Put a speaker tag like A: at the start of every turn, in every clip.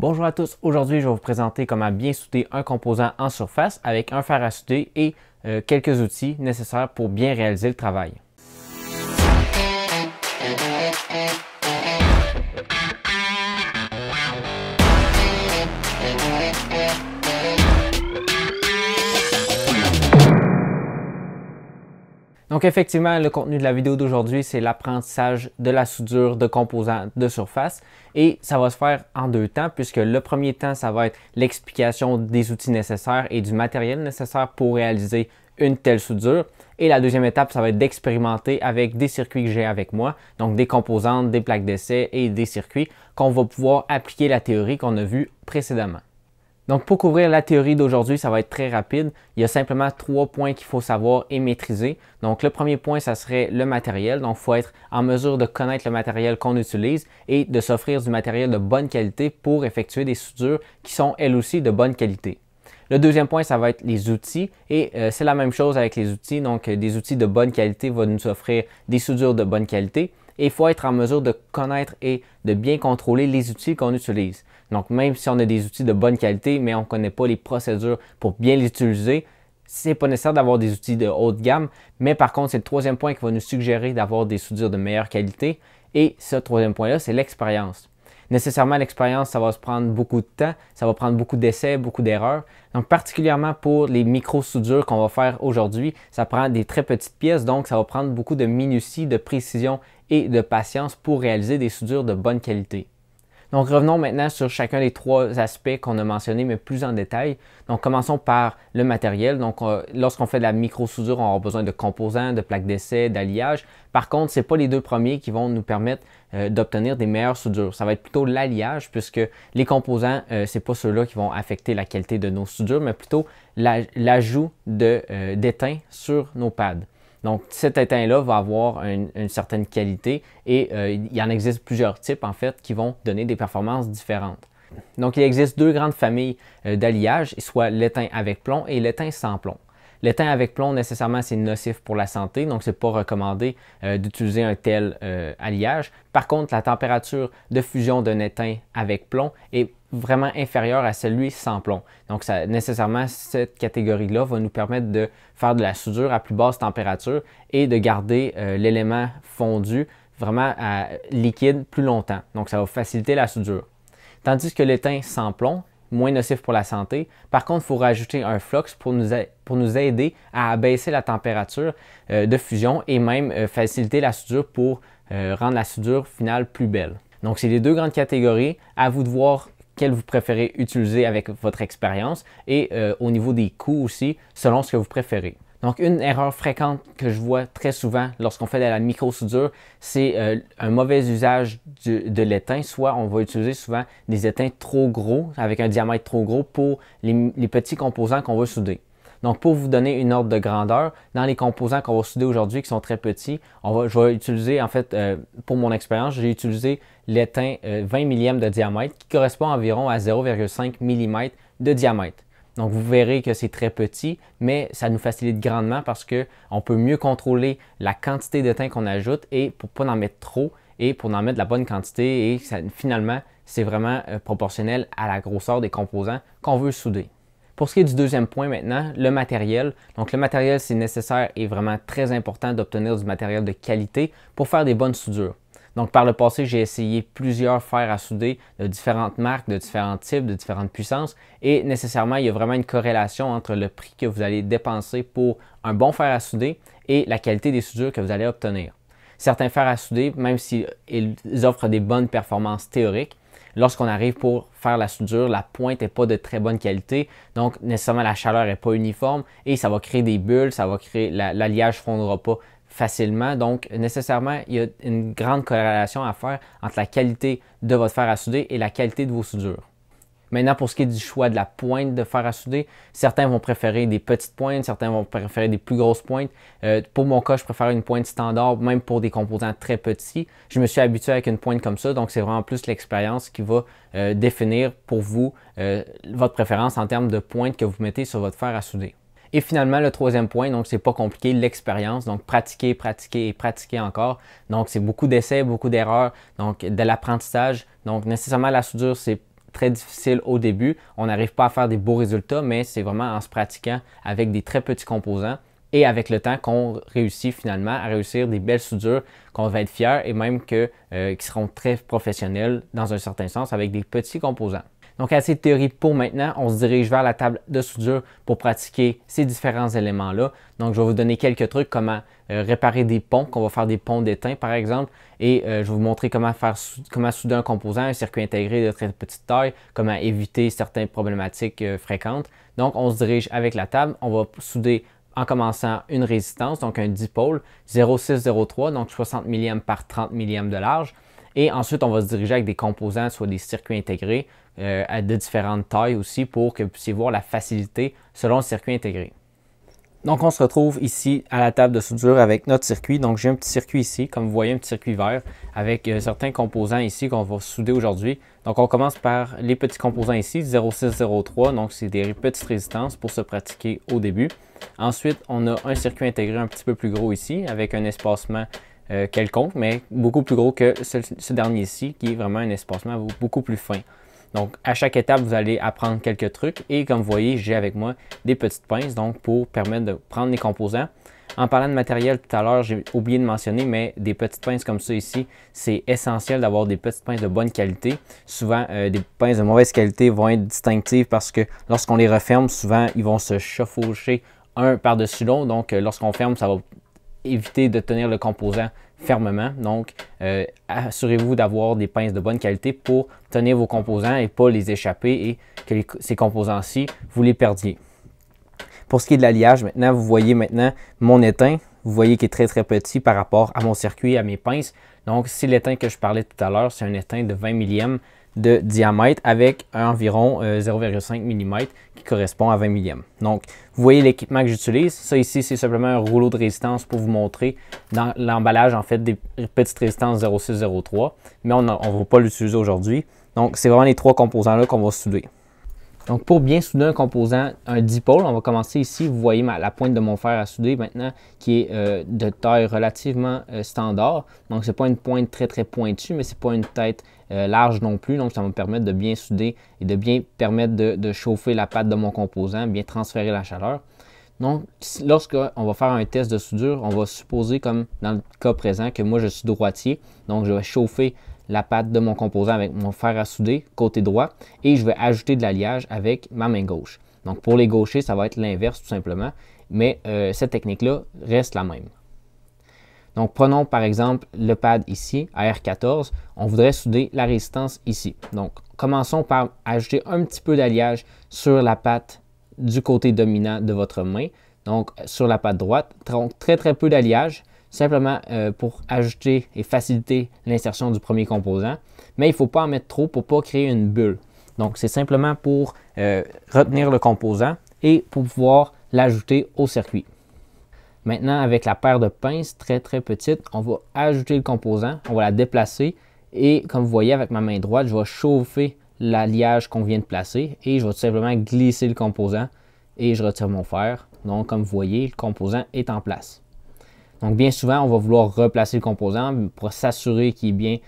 A: Bonjour à tous, aujourd'hui je vais vous présenter comment bien souder un composant en surface avec un fer à souder et euh, quelques outils nécessaires pour bien réaliser le travail. Donc effectivement, le contenu de la vidéo d'aujourd'hui, c'est l'apprentissage de la soudure de composants de surface et ça va se faire en deux temps puisque le premier temps, ça va être l'explication des outils nécessaires et du matériel nécessaire pour réaliser une telle soudure. Et la deuxième étape, ça va être d'expérimenter avec des circuits que j'ai avec moi, donc des composantes, des plaques d'essai et des circuits qu'on va pouvoir appliquer la théorie qu'on a vue précédemment. Donc pour couvrir la théorie d'aujourd'hui, ça va être très rapide. Il y a simplement trois points qu'il faut savoir et maîtriser. Donc le premier point, ça serait le matériel. Donc il faut être en mesure de connaître le matériel qu'on utilise et de s'offrir du matériel de bonne qualité pour effectuer des soudures qui sont elles aussi de bonne qualité. Le deuxième point, ça va être les outils. Et euh, c'est la même chose avec les outils. Donc, euh, des outils de bonne qualité vont nous offrir des soudures de bonne qualité et il faut être en mesure de connaître et de bien contrôler les outils qu'on utilise. Donc même si on a des outils de bonne qualité, mais on ne connaît pas les procédures pour bien les utiliser, c'est pas nécessaire d'avoir des outils de haute gamme, mais par contre, c'est le troisième point qui va nous suggérer d'avoir des soudures de meilleure qualité. Et ce troisième point-là, c'est l'expérience. Nécessairement, l'expérience, ça va se prendre beaucoup de temps, ça va prendre beaucoup d'essais, beaucoup d'erreurs. Donc, particulièrement pour les micro-soudures qu'on va faire aujourd'hui, ça prend des très petites pièces, donc ça va prendre beaucoup de minutie, de précision et de patience pour réaliser des soudures de bonne qualité. Donc revenons maintenant sur chacun des trois aspects qu'on a mentionnés, mais plus en détail. Donc commençons par le matériel. Donc euh, lorsqu'on fait de la micro-soudure, on aura besoin de composants, de plaques d'essai, d'alliage. Par contre, ce n'est pas les deux premiers qui vont nous permettre euh, d'obtenir des meilleures soudures. Ça va être plutôt l'alliage, puisque les composants, euh, ce n'est pas ceux-là qui vont affecter la qualité de nos soudures, mais plutôt l'ajout d'étain sur nos pads. Donc, cet étain-là va avoir une, certaine qualité et euh, il y en existe plusieurs types, en fait, qui vont donner des performances différentes. Donc, il existe deux grandes familles euh, d'alliages, soit l'étain avec plomb et l'étain sans plomb. L'étain avec plomb, nécessairement, c'est nocif pour la santé, donc c'est pas recommandé euh, d'utiliser un tel alliage. Par contre, la température de fusion d'un étain avec plomb est vraiment inférieur à celui sans plomb. Donc, nécessairement, cette catégorie-là va nous permettre de faire de la soudure à plus basse température et de garder euh, l'élément fondu vraiment à liquide plus longtemps. Donc, ça va faciliter la soudure. Tandis que l'étain sans plomb, moins nocif pour la santé. Par contre, il faut rajouter un flux pour nous, aider à abaisser la température euh, de fusion et même euh, faciliter la soudure pour rendre la soudure finale plus belle. Donc, c'est les deux grandes catégories. À vous de voir vous préférez utiliser avec votre expérience et euh, au niveau des coûts aussi, selon ce que vous préférez. Donc, une erreur fréquente que je vois très souvent lorsqu'on fait de la micro-soudure, c'est euh, un mauvais usage de l'étain. Soit on va utiliser souvent des étains trop gros, avec un diamètre trop gros pour les, petits composants qu'on veut souder. Donc, pour vous donner une ordre de grandeur, dans les composants qu'on va souder aujourd'hui qui sont très petits, on va, je vais utiliser, en fait, euh, pour mon expérience, j'ai utilisé l'étain 20 euh, millièmes de diamètre, qui correspond environ à 0,5 mm de diamètre. Donc vous verrez que c'est très petit, mais ça nous facilite grandement parce qu'on peut mieux contrôler la quantité d'étain qu'on ajoute et pour pas en mettre trop et pour en mettre la bonne quantité et finalement c'est vraiment euh, proportionnel à la grosseur des composants qu'on veut souder. Pour ce qui est du deuxième point maintenant, le matériel. Donc le matériel c'est nécessaire et vraiment très important d'obtenir du matériel de qualité pour faire des bonnes soudures. Donc, par le passé, j'ai essayé plusieurs fers à souder de différentes marques, de différents types, de différentes puissances. Et nécessairement, il y a vraiment une corrélation entre le prix que vous allez dépenser pour un bon fer à souder et la qualité des soudures que vous allez obtenir. Certains fers à souder, même s'ils offrent des bonnes performances théoriques, lorsqu'on arrive pour faire la soudure, la pointe n'est pas de très bonne qualité, donc nécessairement la chaleur n'est pas uniforme et ça va créer des bulles, ça va créer, l'alliage ne fondra pas facilement. Donc, nécessairement, il y a une grande corrélation à faire entre la qualité de votre fer à souder et la qualité de vos soudures. Maintenant, pour ce qui est du choix de la pointe de fer à souder, certains vont préférer des petites pointes, certains vont préférer des plus grosses pointes. Euh, pour mon cas, je préfère une pointe standard, même pour des composants très petits. Je me suis habitué avec une pointe comme ça, donc c'est vraiment plus l'expérience qui va euh, définir pour vous euh, votre préférence en termes de pointe que vous mettez sur votre fer à souder. Et finalement, le troisième point, donc c'est pas compliqué, l'expérience. Donc pratiquer, pratiquer et pratiquer encore. Donc c'est beaucoup d'essais, beaucoup d'erreurs, donc de l'apprentissage. Donc nécessairement, la soudure, c'est très difficile au début. On n'arrive pas à faire des beaux résultats, mais c'est vraiment en se pratiquant avec des très petits composants et avec le temps qu'on réussit finalement à réussir des belles soudures qu'on va être fier et même que, euh, qui seront très professionnelles dans un certain sens avec des petits composants. Donc, assez de théorie pour maintenant. On se dirige vers la table de soudure pour pratiquer ces différents éléments-là. Donc, je vais vous donner quelques trucs, comment euh, réparer des ponts, qu'on va faire des ponts d'étain, par exemple. Et euh, je vais vous montrer comment, faire, comment souder un composant, un circuit intégré de très petite taille, comment éviter certaines problématiques euh, fréquentes. Donc, on se dirige avec la table. On va souder en commençant une résistance, donc un dipôle 0,603, donc 60 millièmes par 30 millièmes de large. Et ensuite, on va se diriger avec des composants, soit des circuits intégrés, euh, à de différentes tailles aussi pour que vous puissiez voir la facilité selon le circuit intégré. Donc on se retrouve ici à la table de soudure avec notre circuit. Donc j'ai un petit circuit ici, comme vous voyez un petit circuit vert avec euh, certains composants ici qu'on va souder aujourd'hui. Donc on commence par les petits composants ici, 0603, donc c'est des petites résistances pour se pratiquer au début. Ensuite on a un circuit intégré un petit peu plus gros ici avec un espacement euh, quelconque, mais beaucoup plus gros que ce dernier ici qui est vraiment un espacement beaucoup plus fin. Donc, à chaque étape, vous allez apprendre quelques trucs. Et comme vous voyez, j'ai avec moi des petites pinces, donc pour permettre de prendre les composants. En parlant de matériel tout à l'heure, j'ai oublié de mentionner, mais des petites pinces comme ça ici, c'est essentiel d'avoir des petites pinces de bonne qualité. Souvent, euh, des pinces de mauvaise qualité vont être distinctives parce que lorsqu'on les referme, souvent, ils vont se chauffer un par-dessus l'autre. Donc, euh, lorsqu'on ferme, ça va éviter de tenir le composant fermement. Donc, euh, assurez-vous d'avoir des pinces de bonne qualité pour tenir vos composants et pas les échapper et que ces composants-ci, vous les perdiez. Pour ce qui est de l'alliage, maintenant, vous voyez maintenant mon étain. Vous voyez qu'il est très, très petit par rapport à mon circuit, à mes pinces. Donc, c'est l'étain que je parlais tout à l'heure. C'est un étain de 20 millièmes de diamètre avec environ 0,5 euh, mm qui correspond à 20 millièmes. Donc, vous voyez l'équipement que j'utilise. Ça ici, c'est simplement un rouleau de résistance pour vous montrer dans l'emballage, en fait, des petites résistances 0,6, 0,3. Mais on ne va pas l'utiliser aujourd'hui. Donc, c'est vraiment les trois composants-là qu'on va souder. Donc, pour bien souder un composant, un dipôle, on va commencer ici. Vous voyez la pointe de mon fer à souder maintenant qui est euh, de taille relativement euh, standard. Donc, ce n'est pas une pointe très, très pointue, mais ce n'est pas une tête euh, large non plus. Donc, ça va me permettre de bien souder et de bien permettre de, chauffer la pâte de mon composant, bien transférer la chaleur. Donc, lorsqu'on va faire un test de soudure, on va supposer, comme dans le cas présent, que moi je suis droitier. Donc, je vais chauffer la patte de mon composant avec mon fer à souder côté droit et je vais ajouter de l'alliage avec ma main gauche. Donc pour les gauchers, ça va être l'inverse tout simplement, mais euh, cette technique-là reste la même. Donc prenons par exemple le pad ici, à R14, on voudrait souder la résistance ici. Donc commençons par ajouter un petit peu d'alliage sur la patte du côté dominant de votre main, donc sur la patte droite. Donc très très peu d'alliage, simplement euh, pour ajouter et faciliter l'insertion du premier composant. Mais il ne faut pas en mettre trop pour ne pas créer une bulle. Donc, c'est simplement pour euh, retenir le composant et pour pouvoir l'ajouter au circuit. Maintenant, avec la paire de pinces très très petite, on va ajouter le composant, on va la déplacer et comme vous voyez avec ma main droite, je vais chauffer l'alliage qu'on vient de placer et je vais tout simplement glisser le composant et je retire mon fer. Donc, comme vous voyez, le composant est en place. Donc bien souvent, on va vouloir replacer le composant pour s'assurer qu'il est bien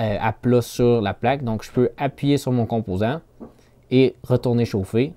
A: euh, à plat sur la plaque. Donc je peux appuyer sur mon composant et retourner chauffer.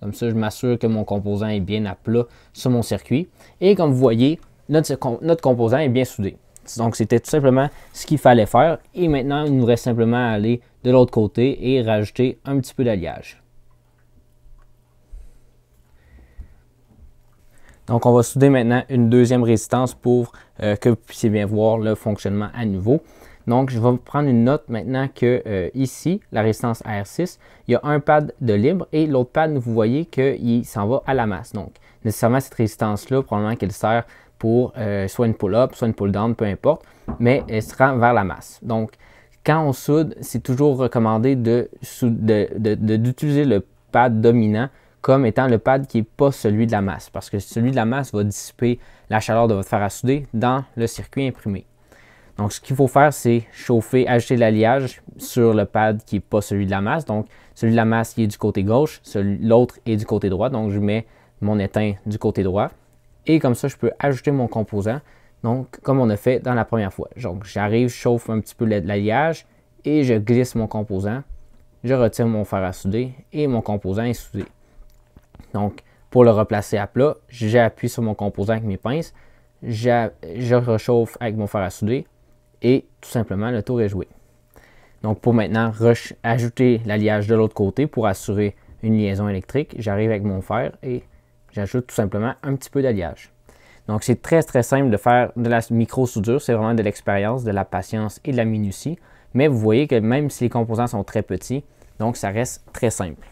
A: Comme ça, je m'assure que mon composant est bien à plat sur mon circuit. Et comme vous voyez, notre, notre composant est bien soudé. Donc c'était tout simplement ce qu'il fallait faire. Et maintenant, il nous reste simplement à aller de l'autre côté et rajouter un petit peu d'alliage. Donc, on va souder maintenant une deuxième résistance pour euh, que vous puissiez bien voir le fonctionnement à nouveau. Donc, je vais prendre une note maintenant que euh, ici, la résistance R6, il y a un pad de libre et l'autre pad, vous voyez qu'il s'en va à la masse. Donc, nécessairement, cette résistance-là, probablement qu'elle sert pour euh, soit une pull-up, soit une pull-down, peu importe, mais elle sera vers la masse. Donc, quand on soude, c'est toujours recommandé d'utiliser le pad dominant comme étant le pad qui n'est pas celui de la masse, parce que celui de la masse va dissiper la chaleur de votre fer à souder dans le circuit imprimé. Donc, ce qu'il faut faire, c'est chauffer, ajouter l'alliage sur le pad qui n'est pas celui de la masse. Donc, celui de la masse qui est du côté gauche, l'autre est du côté droit. Donc, je mets mon étain du côté droit. Et comme ça, je peux ajouter mon composant. Donc, comme on a fait dans la première fois. Donc, j'arrive, je chauffe un petit peu l'alliage et je glisse mon composant. Je retire mon fer à souder et mon composant est soudé. Donc, pour le replacer à plat, j'appuie sur mon composant avec mes pinces, je rechauffe avec mon fer à souder et tout simplement le tour est joué. Donc pour maintenant ajouter l'alliage de l'autre côté pour assurer une liaison électrique, j'arrive avec mon fer et j'ajoute tout simplement un petit peu d'alliage. Donc c'est très très simple de faire de la micro-soudure, c'est vraiment de l'expérience, de la patience et de la minutie. Mais vous voyez que même si les composants sont très petits, donc ça reste très simple.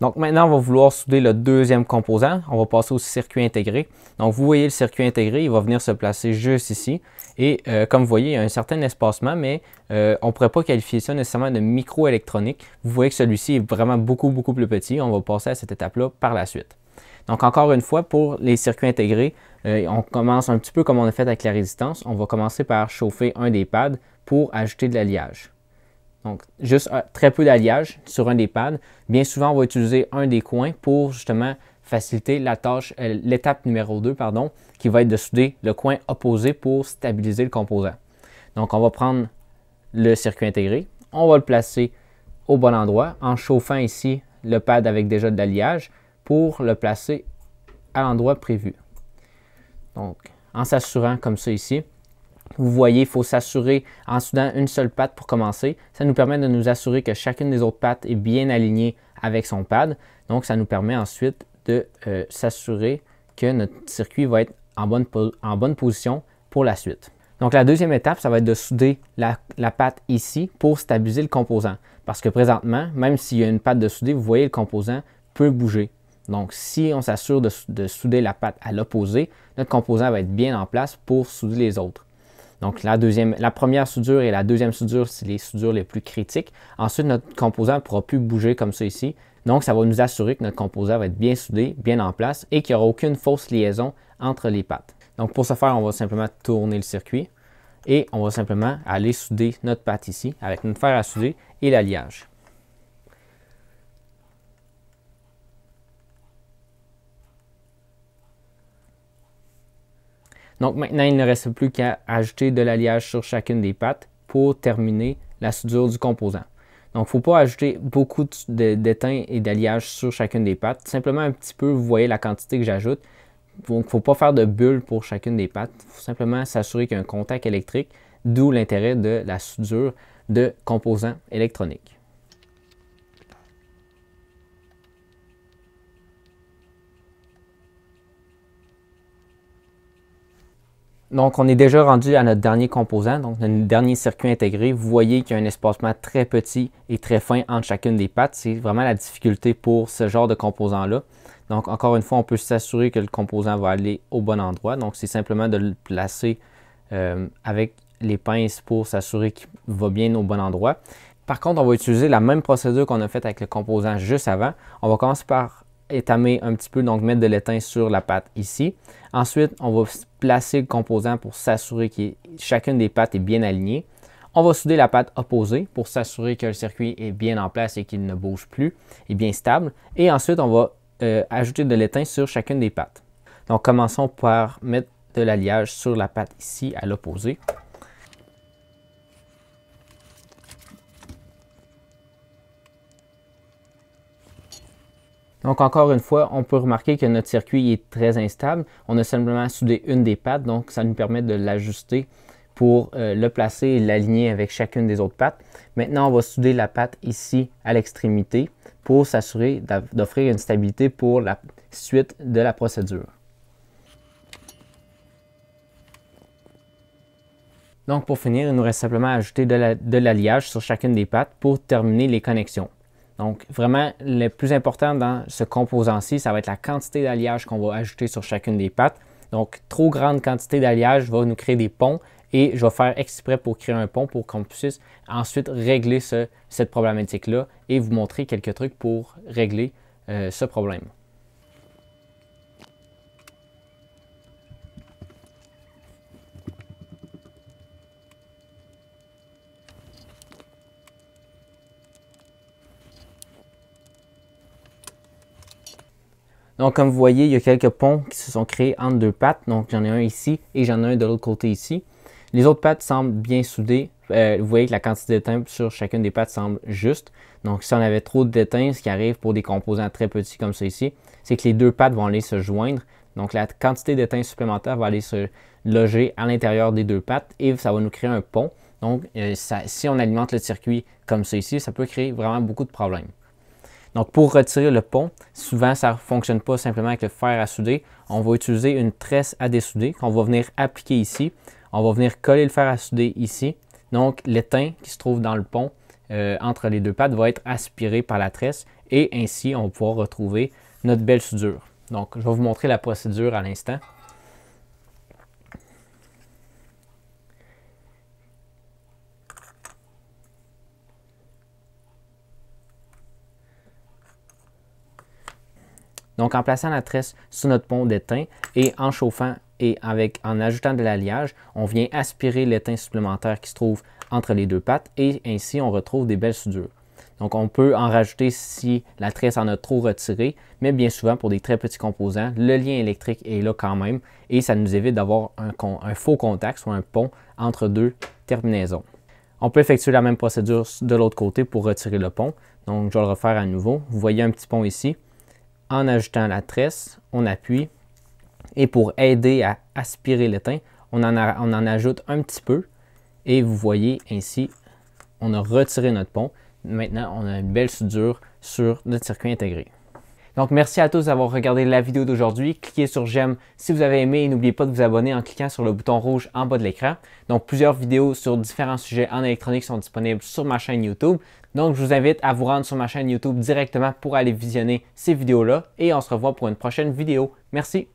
A: Donc maintenant, on va vouloir souder le deuxième composant. On va passer au circuit intégré. Donc vous voyez le circuit intégré, il va venir se placer juste ici. Et euh, comme vous voyez, il y a un certain espacement, mais euh, on ne pourrait pas qualifier ça nécessairement de microélectronique. Vous voyez que celui-ci est vraiment beaucoup, beaucoup plus petit. On va passer à cette étape-là par la suite. Donc encore une fois, pour les circuits intégrés, euh, on commence un petit peu comme on a fait avec la résistance. On va commencer par chauffer un des pads pour ajouter de l'alliage. Donc, juste très peu d'alliage sur un des pads. Bien souvent, on va utiliser un des coins pour justement faciliter euh, l'étape numéro 2, pardon, qui va être de souder le coin opposé pour stabiliser le composant. Donc, on va prendre le circuit intégré, on va le placer au bon endroit en chauffant ici le pad avec déjà de l'alliage pour le placer à l'endroit prévu. Donc, en s'assurant comme ça ici vous voyez, il faut s'assurer en soudant une seule patte pour commencer. Ça nous permet de nous assurer que chacune des autres pattes est bien alignée avec son pad. Donc, ça nous permet ensuite de euh, s'assurer que notre circuit va être en bonne, en bonne position pour la suite. Donc la deuxième étape, ça va être de souder la, patte ici pour stabiliser le composant. Parce que présentement, même s'il y a une patte de souder, vous voyez le composant peut bouger. Donc si on s'assure de, souder la patte à l'opposé, notre composant va être bien en place pour souder les autres. Donc la, première soudure et la deuxième soudure, c'est les soudures les plus critiques. Ensuite, notre composant ne pourra plus bouger comme ça ici. Donc ça va nous assurer que notre composant va être bien soudé, bien en place et qu'il n'y aura aucune fausse liaison entre les pattes. Donc pour ce faire, on va simplement tourner le circuit et on va simplement aller souder notre pâte ici avec notre fer à souder et l'alliage. Donc maintenant, il ne reste plus qu'à ajouter de l'alliage sur chacune des pattes pour terminer la soudure du composant. Donc, il ne faut pas ajouter beaucoup d'étain et d'alliage sur chacune des pattes. Simplement un petit peu, vous voyez la quantité que j'ajoute. Donc, il ne faut pas faire de bulles pour chacune des pattes. Il faut simplement s'assurer qu'il y a un contact électrique, d'où l'intérêt de la soudure de composants électroniques. Donc, on est déjà rendu à notre dernier composant, donc notre dernier circuit intégré. Vous voyez qu'il y a un espacement très petit et très fin entre chacune des pattes. C'est vraiment la difficulté pour ce genre de composant-là. Donc, encore une fois, on peut s'assurer que le composant va aller au bon endroit. Donc, c'est simplement de le placer euh, avec les pinces pour s'assurer qu'il va bien au bon endroit. Par contre, on va utiliser la même procédure qu'on a faite avec le composant juste avant. On va commencer par étamer un petit peu, donc mettre de l'étain sur la patte ici. Ensuite, on va placer le composant pour s'assurer que chacune des pattes est bien alignée. On va souder la patte opposée pour s'assurer que le circuit est bien en place et qu'il ne bouge plus, et bien stable. Et ensuite, on va euh, ajouter de l'étain sur chacune des pattes. Donc, commençons par mettre de l'alliage sur la patte ici à l'opposé. Donc encore une fois, on peut remarquer que notre circuit est très instable. On a simplement soudé une des pattes, donc ça nous permet de l'ajuster pour euh, le placer et l'aligner avec chacune des autres pattes. Maintenant, on va souder la patte ici à l'extrémité pour s'assurer d'offrir une stabilité pour la suite de la procédure. Donc pour finir, il nous reste simplement à ajouter de l'alliage sur chacune des pattes pour terminer les connexions. Donc, vraiment, le plus important dans ce composant-ci, ça va être la quantité d'alliage qu'on va ajouter sur chacune des pattes. Donc, trop grande quantité d'alliage va nous créer des ponts et je vais faire exprès pour créer un pont pour qu'on puisse ensuite régler cette problématique-là et vous montrer quelques trucs pour régler euh, ce problème. Donc, comme vous voyez, il y a quelques ponts qui se sont créés entre deux pattes. Donc, j'en ai un ici et j'en ai un de l'autre côté ici. Les autres pattes semblent bien soudées. Euh, vous voyez que la quantité d'étain sur chacune des pattes semble juste. Donc, si on avait trop d'étain, ce qui arrive pour des composants très petits comme ça ici, c'est que les deux pattes vont aller se joindre. Donc, la quantité d'étain supplémentaire va aller se loger à l'intérieur des deux pattes et ça va nous créer un pont. Donc, euh, si on alimente le circuit comme ça ici, ça peut créer vraiment beaucoup de problèmes. Donc pour retirer le pont, souvent ça ne fonctionne pas simplement avec le fer à souder. On va utiliser une tresse à dessouder qu'on va venir appliquer ici. On va venir coller le fer à souder ici. Donc l'étain qui se trouve dans le pont euh, entre les deux pattes va être aspiré par la tresse et ainsi on va pouvoir retrouver notre belle soudure. Donc je vais vous montrer la procédure à l'instant. Donc en plaçant la tresse sur notre pont d'étain et en chauffant et avec, en ajoutant de l'alliage, on vient aspirer l'étain supplémentaire qui se trouve entre les deux pattes et ainsi on retrouve des belles soudures. Donc on peut en rajouter si la tresse en a trop retiré, mais bien souvent pour des très petits composants, le lien électrique est là quand même et ça nous évite d'avoir un, un, faux contact, soit un pont entre deux terminaisons. On peut effectuer la même procédure de l'autre côté pour retirer le pont. Donc je vais le refaire à nouveau. Vous voyez un petit pont ici en ajoutant la tresse, on appuie. Et pour aider à aspirer le on en, on en ajoute un petit peu. Et vous voyez ainsi, on a retiré notre pont. Maintenant, on a une belle soudure sur notre circuit intégré. Donc, merci à tous d'avoir regardé la vidéo d'aujourd'hui. Cliquez sur j'aime si vous avez aimé et n'oubliez pas de vous abonner en cliquant sur le bouton rouge en bas de l'écran. Donc, plusieurs vidéos sur différents sujets en électronique sont disponibles sur ma chaîne YouTube. Donc, je vous invite à vous rendre sur ma chaîne YouTube directement pour aller visionner ces vidéos-là et on se revoit pour une prochaine vidéo. Merci.